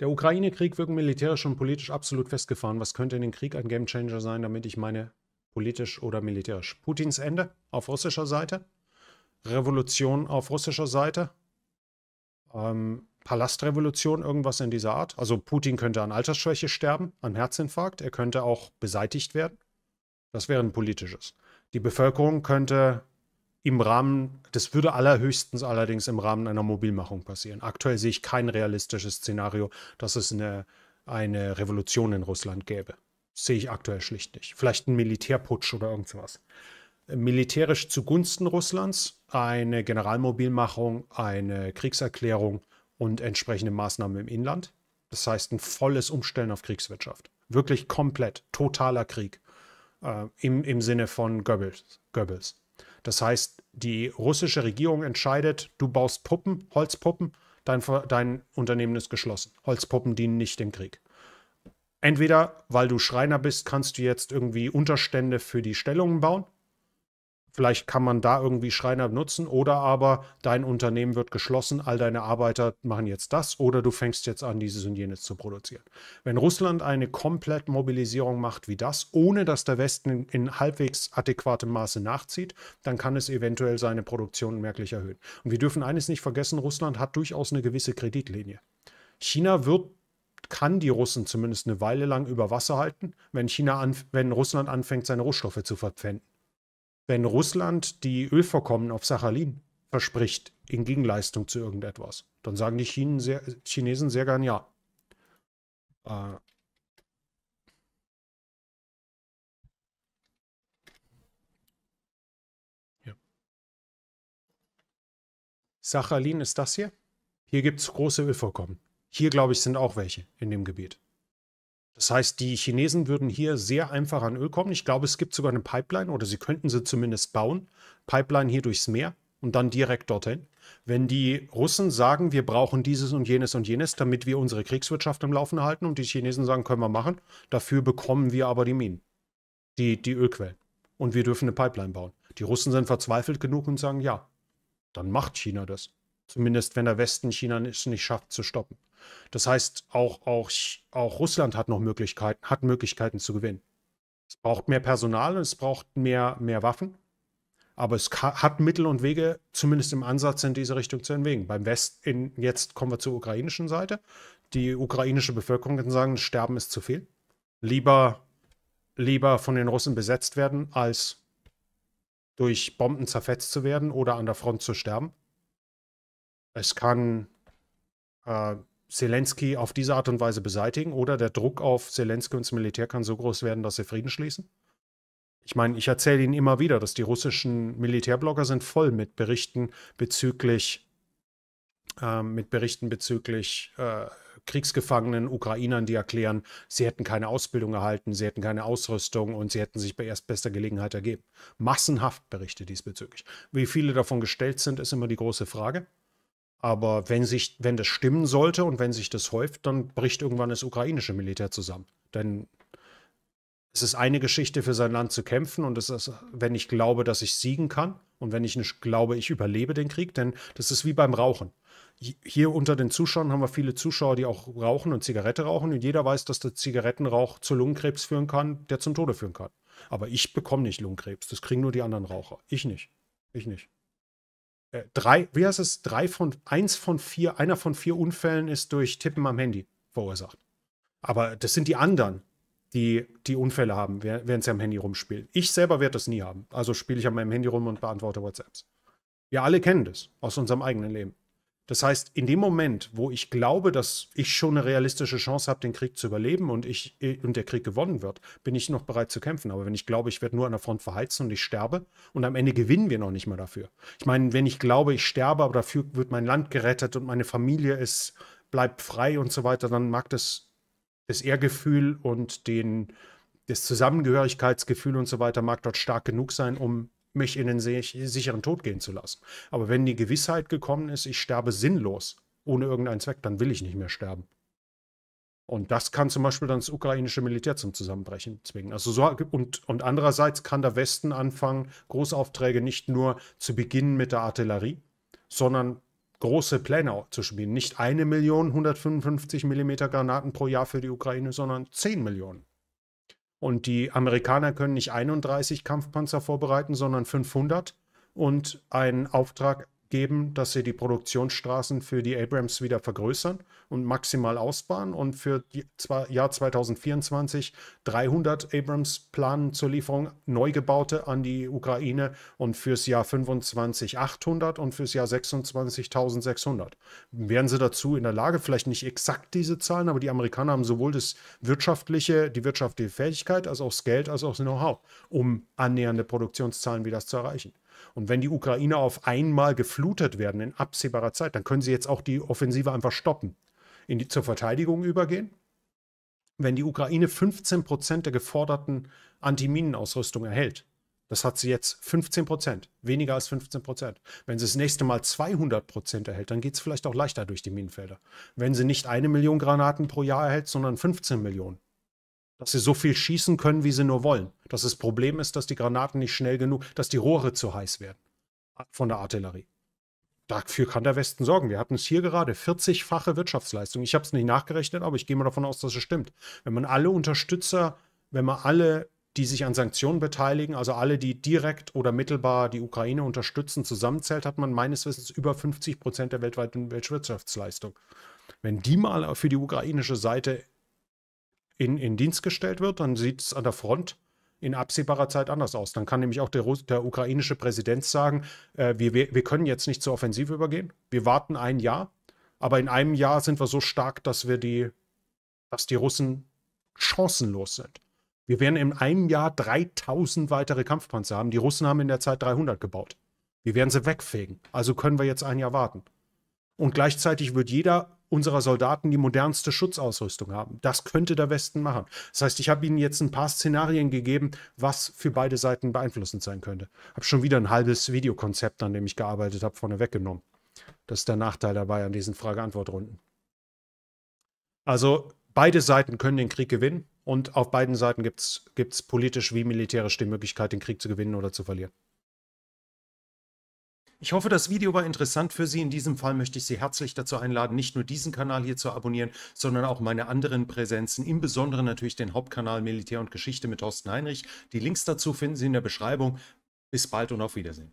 Der Ukraine-Krieg wirkt militärisch und politisch absolut festgefahren. Was könnte in den Krieg ein Gamechanger sein, damit ich meine politisch oder militärisch? Putins Ende auf russischer Seite? Revolution auf russischer Seite? Ähm, Palastrevolution, irgendwas in dieser Art? Also Putin könnte an Altersschwäche sterben, an Herzinfarkt, er könnte auch beseitigt werden. Das wäre ein politisches. Die Bevölkerung könnte im Rahmen, das würde allerhöchstens allerdings im Rahmen einer Mobilmachung passieren. Aktuell sehe ich kein realistisches Szenario, dass es eine, eine Revolution in Russland gäbe. Das sehe ich aktuell schlicht nicht. Vielleicht ein Militärputsch oder irgendwas. Militärisch zugunsten Russlands, eine Generalmobilmachung, eine Kriegserklärung und entsprechende Maßnahmen im Inland. Das heißt, ein volles Umstellen auf Kriegswirtschaft. Wirklich komplett, totaler Krieg. Äh, im, Im Sinne von Goebbels. Goebbels. Das heißt, die russische Regierung entscheidet, du baust Puppen, Holzpuppen, dein, dein Unternehmen ist geschlossen. Holzpuppen dienen nicht dem Krieg. Entweder, weil du Schreiner bist, kannst du jetzt irgendwie Unterstände für die Stellungen bauen, Vielleicht kann man da irgendwie Schreiner benutzen oder aber dein Unternehmen wird geschlossen, all deine Arbeiter machen jetzt das oder du fängst jetzt an, dieses und jenes zu produzieren. Wenn Russland eine Komplettmobilisierung macht wie das, ohne dass der Westen in halbwegs adäquatem Maße nachzieht, dann kann es eventuell seine Produktion merklich erhöhen. Und wir dürfen eines nicht vergessen, Russland hat durchaus eine gewisse Kreditlinie. China wird kann die Russen zumindest eine Weile lang über Wasser halten, wenn, China wenn Russland anfängt, seine Rohstoffe zu verpfänden wenn Russland die Ölvorkommen auf Sachalin verspricht, in Gegenleistung zu irgendetwas. Dann sagen die sehr, Chinesen sehr gern ja. Äh, Sachalin ist das hier. Hier gibt es große Ölvorkommen. Hier, glaube ich, sind auch welche in dem Gebiet. Das heißt, die Chinesen würden hier sehr einfach an Öl kommen. Ich glaube, es gibt sogar eine Pipeline oder sie könnten sie zumindest bauen. Pipeline hier durchs Meer und dann direkt dorthin. Wenn die Russen sagen, wir brauchen dieses und jenes und jenes, damit wir unsere Kriegswirtschaft am Laufen halten und die Chinesen sagen, können wir machen, dafür bekommen wir aber die Minen, die, die Ölquellen und wir dürfen eine Pipeline bauen. Die Russen sind verzweifelt genug und sagen, ja, dann macht China das. Zumindest wenn der Westen China es nicht schafft zu stoppen. Das heißt, auch, auch, auch Russland hat noch Möglichkeiten, hat Möglichkeiten zu gewinnen. Es braucht mehr Personal und es braucht mehr, mehr Waffen. Aber es hat Mittel und Wege, zumindest im Ansatz in diese Richtung zu entwegen. Beim West, in, jetzt kommen wir zur ukrainischen Seite. Die ukrainische Bevölkerung kann sagen, Sterben ist zu viel. Lieber, lieber von den Russen besetzt werden, als durch Bomben zerfetzt zu werden oder an der Front zu sterben. Es kann äh, Zelensky auf diese Art und Weise beseitigen oder der Druck auf Zelensky und das Militär kann so groß werden, dass sie Frieden schließen? Ich meine, ich erzähle Ihnen immer wieder, dass die russischen Militärblogger sind voll mit Berichten bezüglich äh, mit Berichten bezüglich äh, Kriegsgefangenen, Ukrainern, die erklären, sie hätten keine Ausbildung erhalten, sie hätten keine Ausrüstung und sie hätten sich bei erst bester Gelegenheit ergeben. Massenhaft Berichte diesbezüglich. Wie viele davon gestellt sind, ist immer die große Frage. Aber wenn, sich, wenn das stimmen sollte und wenn sich das häuft, dann bricht irgendwann das ukrainische Militär zusammen. Denn es ist eine Geschichte, für sein Land zu kämpfen und es ist, wenn ich glaube, dass ich siegen kann und wenn ich nicht glaube, ich überlebe den Krieg, denn das ist wie beim Rauchen. Hier unter den Zuschauern haben wir viele Zuschauer, die auch rauchen und Zigarette rauchen und jeder weiß, dass der Zigarettenrauch zu Lungenkrebs führen kann, der zum Tode führen kann. Aber ich bekomme nicht Lungenkrebs, das kriegen nur die anderen Raucher. Ich nicht. Ich nicht. Äh, drei, wie heißt es, drei von, eins von vier, einer von vier Unfällen ist durch Tippen am Handy verursacht. Aber das sind die anderen, die die Unfälle haben, während sie am Handy rumspielen. Ich selber werde das nie haben. Also spiele ich an meinem Handy rum und beantworte WhatsApps. Wir alle kennen das aus unserem eigenen Leben. Das heißt, in dem Moment, wo ich glaube, dass ich schon eine realistische Chance habe, den Krieg zu überleben und, ich, äh, und der Krieg gewonnen wird, bin ich noch bereit zu kämpfen. Aber wenn ich glaube, ich werde nur an der Front verheizen und ich sterbe und am Ende gewinnen wir noch nicht mal dafür. Ich meine, wenn ich glaube, ich sterbe, aber dafür wird mein Land gerettet und meine Familie ist, bleibt frei und so weiter, dann mag das das Ehrgefühl und den, das Zusammengehörigkeitsgefühl und so weiter mag dort stark genug sein, um mich in den sicheren Tod gehen zu lassen. Aber wenn die Gewissheit gekommen ist, ich sterbe sinnlos, ohne irgendeinen Zweck, dann will ich nicht mehr sterben. Und das kann zum Beispiel dann das ukrainische Militär zum Zusammenbrechen zwingen. Also so, und, und andererseits kann der Westen anfangen, Großaufträge nicht nur zu beginnen mit der Artillerie, sondern große Pläne zu spielen. Nicht eine Million 155 Millimeter Granaten pro Jahr für die Ukraine, sondern 10 Millionen. Und die Amerikaner können nicht 31 Kampfpanzer vorbereiten, sondern 500. Und einen Auftrag geben, dass sie die Produktionsstraßen für die Abrams wieder vergrößern und maximal ausbauen und für das Jahr 2024 300 Abrams planen zur Lieferung, neu gebaute an die Ukraine und fürs Jahr 25 800 und fürs Jahr 26 1600. Wären sie dazu in der Lage, vielleicht nicht exakt diese Zahlen, aber die Amerikaner haben sowohl das wirtschaftliche, die wirtschaftliche Fähigkeit als auch das Geld als auch das Know-how, um annähernde Produktionszahlen wie das zu erreichen. Und wenn die Ukrainer auf einmal geflutet werden in absehbarer Zeit, dann können sie jetzt auch die Offensive einfach stoppen, in die, zur Verteidigung übergehen. Wenn die Ukraine 15 Prozent der geforderten Antiminenausrüstung erhält, das hat sie jetzt 15 Prozent, weniger als 15 Prozent. Wenn sie das nächste Mal 200 Prozent erhält, dann geht es vielleicht auch leichter durch die Minenfelder. Wenn sie nicht eine Million Granaten pro Jahr erhält, sondern 15 Millionen, dass sie so viel schießen können, wie sie nur wollen. Dass das Problem ist, dass die Granaten nicht schnell genug, dass die Rohre zu heiß werden von der Artillerie. Dafür kann der Westen sorgen. Wir hatten es hier gerade, 40-fache Wirtschaftsleistung. Ich habe es nicht nachgerechnet, aber ich gehe mal davon aus, dass es stimmt. Wenn man alle Unterstützer, wenn man alle, die sich an Sanktionen beteiligen, also alle, die direkt oder mittelbar die Ukraine unterstützen, zusammenzählt, hat man meines Wissens über 50 Prozent der weltweiten Weltwirtschaftsleistung. Wenn die mal für die ukrainische Seite in, in Dienst gestellt wird, dann sieht es an der Front in absehbarer Zeit anders aus. Dann kann nämlich auch der, der ukrainische Präsident sagen, äh, wir, wir, können jetzt nicht zur Offensive übergehen. Wir warten ein Jahr, aber in einem Jahr sind wir so stark, dass wir die, dass die Russen chancenlos sind. Wir werden in einem Jahr 3000 weitere Kampfpanzer haben. Die Russen haben in der Zeit 300 gebaut. Wir werden sie wegfegen. Also können wir jetzt ein Jahr warten. Und gleichzeitig wird jeder unserer Soldaten die modernste Schutzausrüstung haben. Das könnte der Westen machen. Das heißt, ich habe Ihnen jetzt ein paar Szenarien gegeben, was für beide Seiten beeinflussend sein könnte. Ich Habe schon wieder ein halbes Videokonzept, an dem ich gearbeitet habe, vorne weggenommen. Das ist der Nachteil dabei an diesen Frage-Antwort-Runden. Also beide Seiten können den Krieg gewinnen und auf beiden Seiten gibt es politisch wie militärisch die Möglichkeit, den Krieg zu gewinnen oder zu verlieren. Ich hoffe, das Video war interessant für Sie. In diesem Fall möchte ich Sie herzlich dazu einladen, nicht nur diesen Kanal hier zu abonnieren, sondern auch meine anderen Präsenzen, im Besonderen natürlich den Hauptkanal Militär und Geschichte mit Thorsten Heinrich. Die Links dazu finden Sie in der Beschreibung. Bis bald und auf Wiedersehen.